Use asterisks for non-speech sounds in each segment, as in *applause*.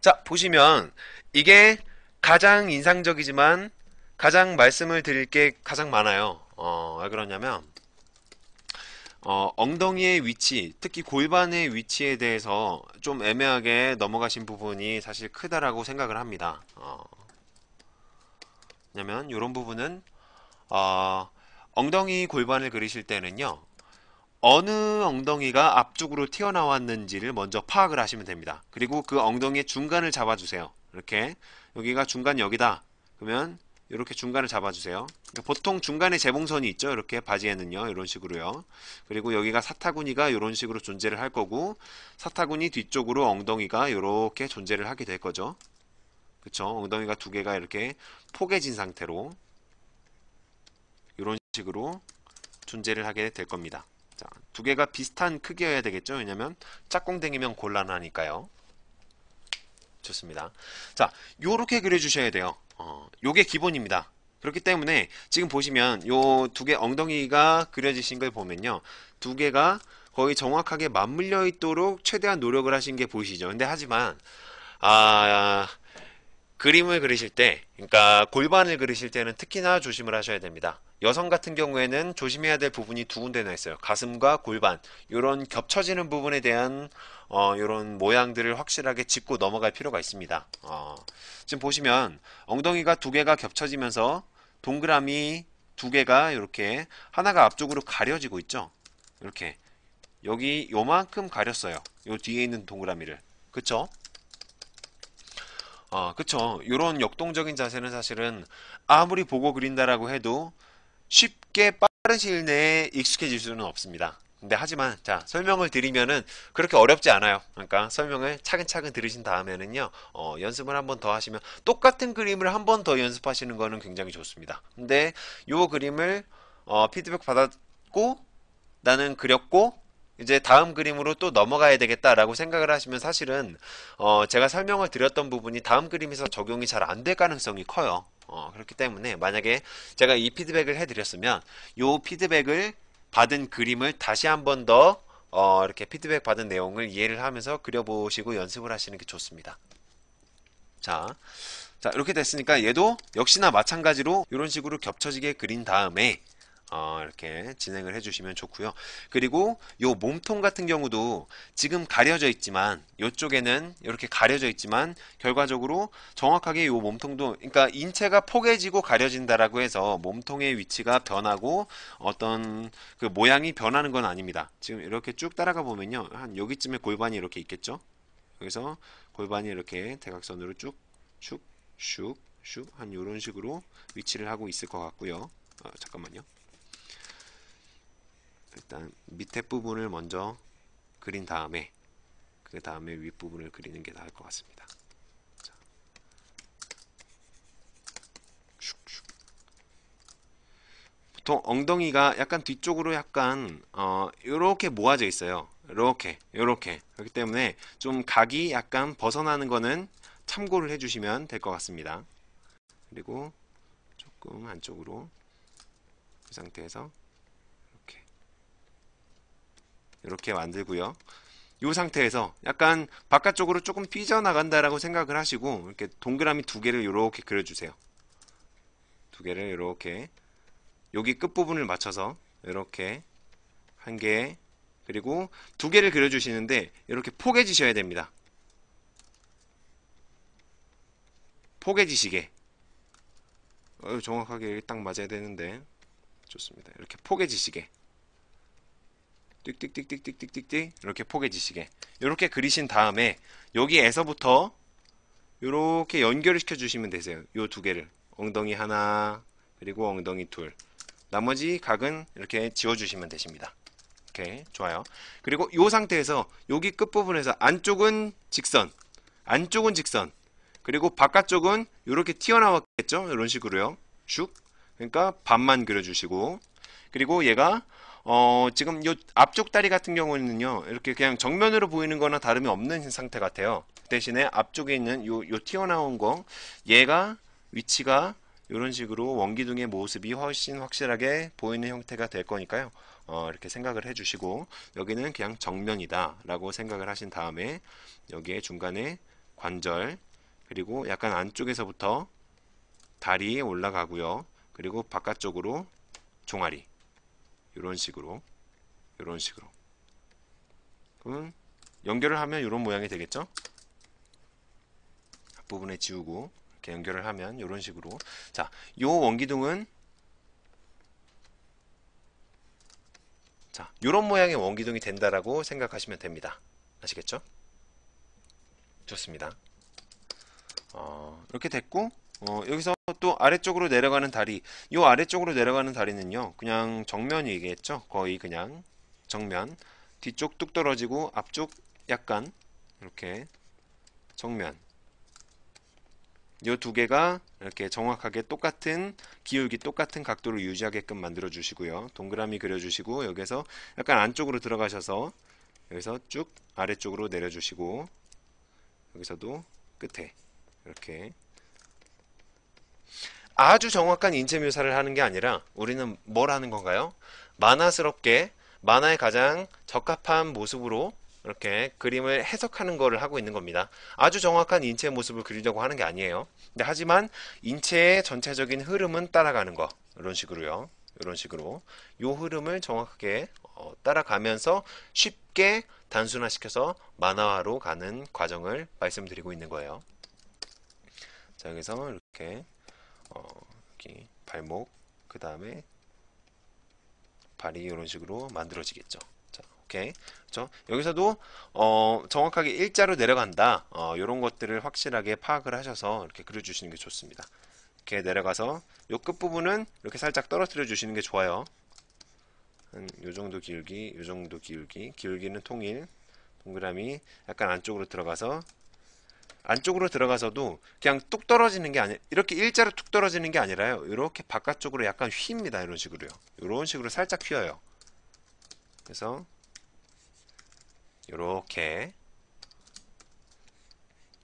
자 보시면 이게 가장 인상적이지만 가장 말씀을 드릴 게 가장 많아요 어, 왜 그러냐면 어, 엉덩이의 위치, 특히 골반의 위치에 대해서 좀 애매하게 넘어가신 부분이 사실 크다라고 생각을 합니다. 어, 왜냐면 이런 부분은 어, 엉덩이 골반을 그리실 때는요. 어느 엉덩이가 앞쪽으로 튀어나왔는지를 먼저 파악을 하시면 됩니다. 그리고 그 엉덩이의 중간을 잡아주세요. 이렇게 여기가 중간 여기다. 그러면 이렇게 중간을 잡아주세요. 그러니까 보통 중간에 재봉선이 있죠. 이렇게 바지에는요. 이런 식으로요. 그리고 여기가 사타구니가 이런 식으로 존재를 할 거고 사타구니 뒤쪽으로 엉덩이가 이렇게 존재를 하게 될 거죠. 그쵸? 엉덩이가 두 개가 이렇게 포개진 상태로 이런 식으로 존재를 하게 될 겁니다. 자, 두 개가 비슷한 크기여야 되겠죠? 왜냐면 짝꿍댕이면 곤란하니까요. 좋습니다. 자, 요렇게 그려주셔야 돼요. 어, 요게 기본입니다. 그렇기 때문에 지금 보시면 요 두 개 엉덩이가 그려지신 걸 보면요. 두 개가 거의 정확하게 맞물려 있도록 최대한 노력을 하신 게 보이시죠. 근데 하지만 아 그림을 그리실 때 그러니까 골반을 그리실 때는 특히나 조심을 하셔야 됩니다. 여성 같은 경우에는 조심해야 될 부분이 두 군데나 있어요. 가슴과 골반 이런 겹쳐지는 부분에 대한 어, 이런 모양들을 확실하게 짚고 넘어갈 필요가 있습니다. 어, 지금 보시면 엉덩이가 두 개가 겹쳐지면서 동그라미 두 개가 이렇게 하나가 앞쪽으로 가려지고 있죠. 이렇게 여기 요만큼 가렸어요. 요 뒤에 있는 동그라미를 그쵸? 아, 그쵸. 요런 역동적인 자세는 사실은 아무리 보고 그린다라고 해도 쉽게 빠른 시일 내에 익숙해질 수는 없습니다. 근데 하지만 자 설명을 드리면은 그렇게 어렵지 않아요. 그러니까 설명을 차근차근 들으신 다음에는요 어, 연습을 한번 더 하시면 똑같은 그림을 한 번 더 연습하시는 거는 굉장히 좋습니다. 근데 요 그림을 어, 피드백 받았고 나는 그렸고 이제 다음 그림으로 또 넘어가야 되겠다라고 생각을 하시면 사실은 어 제가 설명을 드렸던 부분이 다음 그림에서 적용이 잘 안 될 가능성이 커요. 어 그렇기 때문에 만약에 제가 이 피드백을 해드렸으면 이 피드백을 받은 그림을 다시 한 번더어 이렇게 피드백 받은 내용을 이해를 하면서 그려보시고 연습을 하시는 게 좋습니다. 자, 자 이렇게 됐으니까 얘도 역시나 마찬가지로 이런 식으로 겹쳐지게 그린 다음에 어, 이렇게 진행을 해주시면 좋고요. 그리고 요 몸통 같은 경우도 지금 가려져 있지만 요쪽에는 이렇게 가려져 있지만 결과적으로 정확하게 요 몸통도 그러니까 인체가 포개지고 가려진다라고 해서 몸통의 위치가 변하고 어떤 그 모양이 변하는 건 아닙니다. 지금 이렇게 쭉 따라가 보면요. 한 여기쯤에 골반이 이렇게 있겠죠. 그래서 골반이 이렇게 대각선으로 쭉쭉슉슉한 요런 식으로 위치를 하고 있을 것 같고요. 어, 잠깐만요. 일단 밑에 부분을 먼저 그린 다음에 그 다음에 윗부분을 그리는 게 나을 것 같습니다. 자. 보통 엉덩이가 약간 뒤쪽으로 약간 어, 이렇게 모아져 있어요. 이렇게 이렇게 그렇기 때문에 좀 각이 약간 벗어나는 거는 참고를 해주시면 될 것 같습니다. 그리고 조금 안쪽으로 이 상태에서 이렇게 만들고요. 이 상태에서 약간 바깥쪽으로 조금 삐져나간다라고 생각을 하시고 이렇게 동그라미 두 개를 이렇게 그려주세요. 두 개를 이렇게 여기 끝부분을 맞춰서 이렇게 한 개 그리고 두 개를 그려주시는데 이렇게 포개지셔야 됩니다. 포개지시게 어, 정확하게 딱 맞아야 되는데 좋습니다. 이렇게 포개지시게 띡띡띡띡띡띡띡 이렇게 포개지시게 이렇게 그리신 다음에 여기에서부터 이렇게 연결을 시켜 주시면 되세요 요 두 개를 엉덩이 하나 그리고 엉덩이 둘 나머지 각은 이렇게 지워 주시면 되십니다 오케이 좋아요 그리고 이 상태에서 여기 끝부분에서 안쪽은 직선 안쪽은 직선 그리고 바깥쪽은 이렇게 튀어나왔겠죠 이런 식으로요 슉 그러니까 반만 그려주시고 그리고 얘가 어, 지금 요 앞쪽 다리 같은 경우에는요. 이렇게 그냥 정면으로 보이는 거나 다름이 없는 상태 같아요. 대신에 앞쪽에 있는 요, 요 튀어나온 거 얘가 위치가 이런 식으로 원기둥의 모습이 훨씬 확실하게 보이는 형태가 될 거니까요. 어, 이렇게 생각을 해주시고 여기는 그냥 정면이다 라고 생각을 하신 다음에 여기에 중간에 관절 그리고 약간 안쪽에서부터 다리 올라가고요. 그리고 바깥쪽으로 종아리 이런 식으로 이런 식으로 그럼 연결을 하면 이런 모양이 되겠죠 앞부분에 지우고 이렇게 연결을 하면 이런 식으로 자이 원기둥은 자 이런 모양의 원기둥이 된다라고 생각하시면 됩니다 아시겠죠 좋습니다 어, 이렇게 됐고 어, 여기서 또 아래쪽으로 내려가는 다리 요 아래쪽으로 내려가는 다리는요 그냥 정면이겠죠 거의 그냥 정면 뒤쪽 뚝 떨어지고 앞쪽 약간 이렇게 정면 요두 개가 이렇게 정확하게 똑같은 기울기 똑같은 각도를 유지하게끔 만들어 주시고요 동그라미 그려 주시고 여기서 약간 안쪽으로 들어가셔서 여기서 쭉 아래쪽으로 내려 주시고 여기서도 끝에 이렇게 아주 정확한 인체 묘사를 하는 게 아니라 우리는 뭘 하는 건가요? 만화스럽게 만화에 가장 적합한 모습으로 이렇게 그림을 해석하는 거를 하고 있는 겁니다. 아주 정확한 인체의 모습을 그리려고 하는 게 아니에요. 근데 하지만 인체의 전체적인 흐름은 따라가는 거 이런 식으로요. 이런 식으로 요 흐름을 정확하게 어, 따라가면서 쉽게 단순화시켜서 만화화로 가는 과정을 말씀드리고 있는 거예요. 자, 여기서 이렇게 어, 여기 발목 그 다음에 발이 이런 식으로 만들어지겠죠. 자, 오케이. 그렇죠? 여기서도 어, 정확하게 일자로 내려간다. 어, 이런 것들을 확실하게 파악을 하셔서 이렇게 그려주시는 게 좋습니다. 이렇게 내려가서 요 끝부분은 이렇게 살짝 떨어뜨려 주시는 게 좋아요. 한 요 정도 기울기, 요 정도 기울기, 기울기는 통일, 동그라미 약간 안쪽으로 들어가서 안쪽으로 들어가서도 그냥 뚝 떨어지는 게 아니 라 이렇게 일자로 뚝 떨어지는 게 아니라요. 이렇게 바깥쪽으로 약간 휘입니다. 이런 식으로요. 이런 식으로 살짝 휘어요. 그래서 이렇게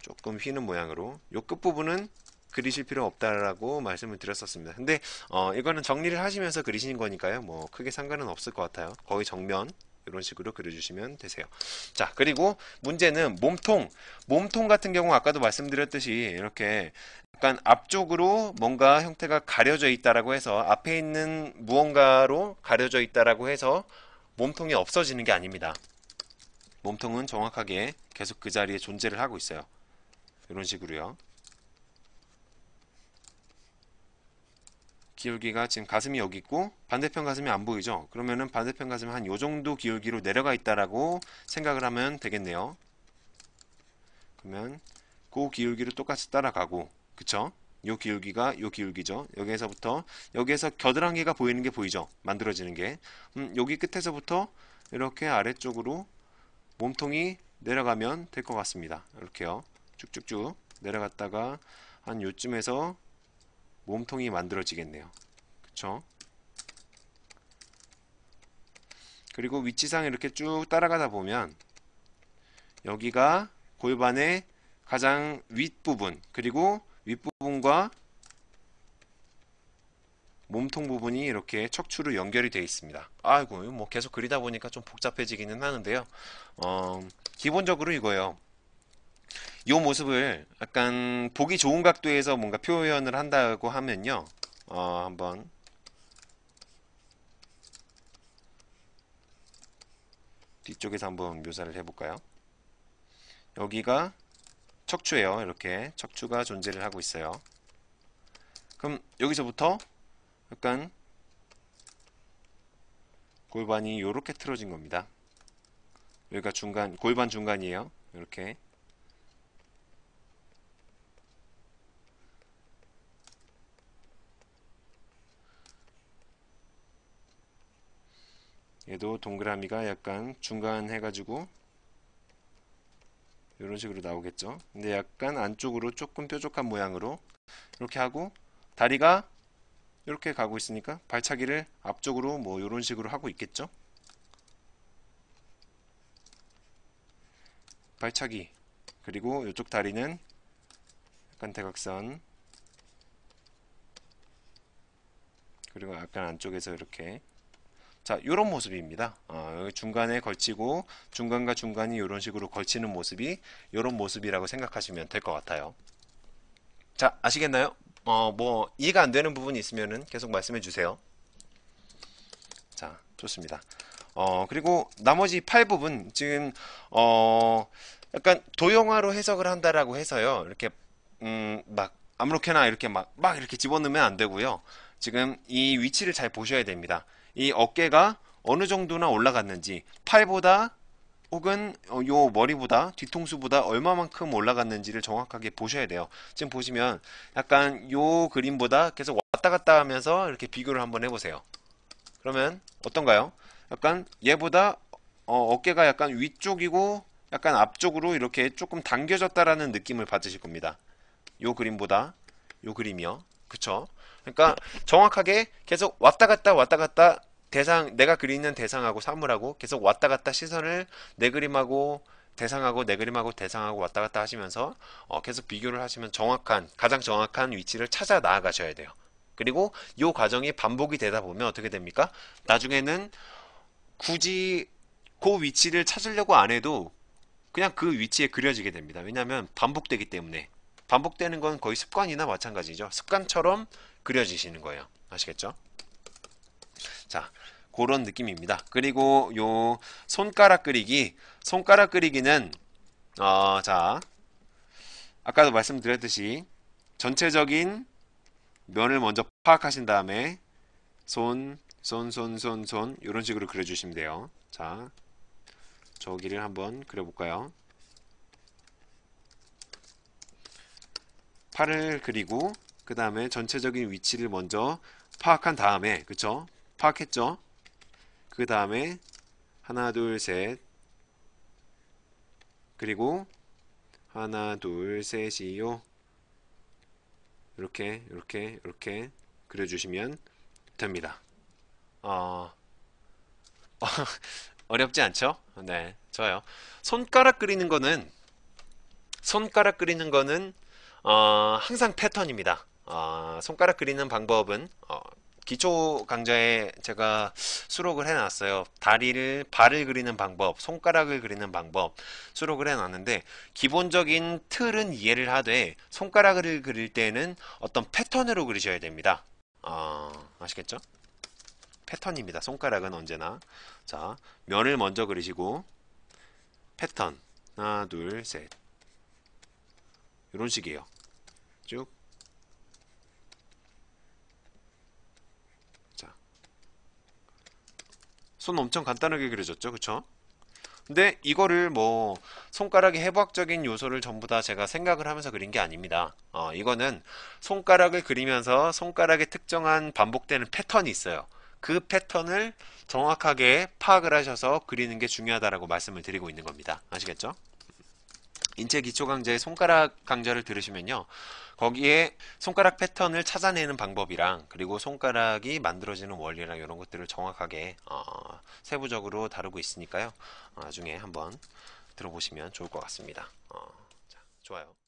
조금 휘는 모양으로 요 끝부분은 그리실 필요 없다라고 말씀을 드렸었습니다. 근데 어, 이거는 정리를 하시면서 그리시는 거니까요. 뭐 크게 상관은 없을 것 같아요. 거의 정면 이런 식으로 그려주시면 되세요. 자, 그리고 문제는 몸통. 몸통 같은 경우 아까도 말씀드렸듯이 이렇게 약간 앞쪽으로 뭔가 형태가 가려져 있다라고 해서 앞에 있는 무언가로 가려져 있다라고 해서 몸통이 없어지는 게 아닙니다. 몸통은 정확하게 계속 그 자리에 존재를 하고 있어요. 이런 식으로요. 기울기가 지금 가슴이 여기 있고 반대편 가슴이 안 보이죠 그러면은 반대편 가슴이 한 요정도 기울기로 내려가 있다라고 생각을 하면 되겠네요 그러면 그기울기로 똑같이 따라가고 그쵸 요 기울기가 요 기울기죠 여기에서부터 여기에서 겨드랑이가 보이는 게 보이죠 만들어지는 게 음, 여기 끝에서부터 이렇게 아래쪽으로 몸통이 내려가면 될 것 같습니다 이렇게요 쭉쭉쭉 내려갔다가 한 요쯤에서 몸통이 만들어지겠네요. 그쵸? 그리고 위치상 이렇게 쭉 따라가다 보면 여기가 골반의 가장 윗부분 그리고 윗부분과 몸통 부분이 이렇게 척추로 연결이 되어 있습니다. 아이고 뭐 계속 그리다 보니까 좀 복잡해지기는 하는데요. 어, 기본적으로 이거예요. 요 모습을 약간 보기 좋은 각도에서 뭔가 표현을 한다고 하면요 어, 한번 뒤쪽에서 한번 묘사를 해볼까요 여기가 척추예요 이렇게 척추가 존재를 하고 있어요 그럼 여기서부터 약간 골반이 이렇게 틀어진 겁니다 여기가 중간 골반 중간이에요 이렇게 얘도 동그라미가 약간 중간 해가지고 이런 식으로 나오겠죠. 근데 약간 안쪽으로 조금 뾰족한 모양으로 이렇게 하고 다리가 이렇게 가고 있으니까 발차기를 앞쪽으로 뭐 이런 식으로 하고 있겠죠. 발차기 그리고 이쪽 다리는 약간 대각선 그리고 약간 안쪽에서 이렇게 자, 이런 모습입니다. 어, 여기 중간에 걸치고 중간과 중간이 이런 식으로 걸치는 모습이 이런 모습이라고 생각하시면 될 것 같아요. 자, 아시겠나요? 어, 뭐 이해가 안 되는 부분이 있으면 계속 말씀해 주세요. 자, 좋습니다. 어, 그리고 나머지 8부분 지금 어 약간 도형화로 해석을 한다라고 해서요. 이렇게 음, 막 아무렇게나 이렇게 막 막 이렇게 집어넣으면 안 되고요. 지금 이 위치를 잘 보셔야 됩니다. 이 어깨가 어느 정도나 올라갔는지 팔보다 혹은 어, 요 머리보다 뒤통수보다 얼마만큼 올라갔는지를 정확하게 보셔야 돼요. 지금 보시면 약간 요 그림보다 계속 왔다 갔다 하면서 이렇게 비교를 한번 해보세요. 그러면 어떤가요? 약간 얘보다 어, 깨가 약간 위쪽이고 약간 앞쪽으로 이렇게 조금 당겨졌다라는 느낌을 받으실 겁니다. 요 그림보다 요 그림이요. 그쵸? 그러니까 정확하게 계속 왔다 갔다 왔다 갔다 대상 내가 그리는 대상하고 사물하고 계속 왔다 갔다 시선을 내 그림하고 대상하고 내 그림하고 대상하고 왔다 갔다 하시면서 어, 계속 비교를 하시면 정확한 가장 정확한 위치를 찾아 나아가셔야 돼요. 그리고 이 과정이 반복이 되다 보면 어떻게 됩니까? 나중에는 굳이 그 위치를 찾으려고 안 해도 그냥 그 위치에 그려지게 됩니다. 왜냐하면 반복되기 때문에 반복되는 건 거의 습관이나 마찬가지죠. 습관처럼 그려지시는 거예요. 아시겠죠? 자, 그런 느낌입니다. 그리고 요 손가락 그리기, 손가락 그리기는 어, 자, 아까도 말씀드렸듯이 전체적인 면을 먼저 파악하신 다음에 손, 손, 손, 손, 손 이런 식으로 그려주시면 돼요. 자, 저기를 한번 그려볼까요? 팔을 그리고 그 다음에 전체적인 위치를 먼저 파악한 다음에 그쵸 파악했죠 그 다음에 하나 둘셋 그리고 하나 둘 셋이요 이렇게 이렇게 이렇게 그려주시면 됩니다 어... 어 *laughs* 어렵지 않죠? 네, 좋아요 손가락 그리는 거는 손가락 그리는 거는 어, 항상 패턴입니다. 어, 손가락 그리는 방법은 어, 기초 강좌에 제가 수록을 해놨어요. 다리를, 발을 그리는 방법, 손가락을 그리는 방법 수록을 해놨는데 기본적인 틀은 이해를 하되 손가락을 그릴 때는 어떤 패턴으로 그리셔야 됩니다. 어, 아시겠죠? 패턴입니다. 손가락은 언제나. 자, 면을 먼저 그리시고 패턴 하나, 둘, 셋 이런 식이에요. 손 엄청 간단하게 그려졌죠 그쵸 근데 이거를 뭐 손가락의 해부학적인 요소를 전부 다 제가 생각을 하면서 그린 게 아닙니다 어, 이거는 손가락을 그리면서 손가락의 특정한 반복되는 패턴이 있어요 그 패턴을 정확하게 파악을 하셔서 그리는 게 중요하다라고 말씀을 드리고 있는 겁니다 아시겠죠 인체 기초 강좌의 손가락 강좌를 들으시면요. 거기에 손가락 패턴을 찾아내는 방법이랑 그리고 손가락이 만들어지는 원리랑 이런 것들을 정확하게 어, 세부적으로 다루고 있으니까요. 어, 나중에 한번 들어보시면 좋을 것 같습니다. 어, 자, 좋아요.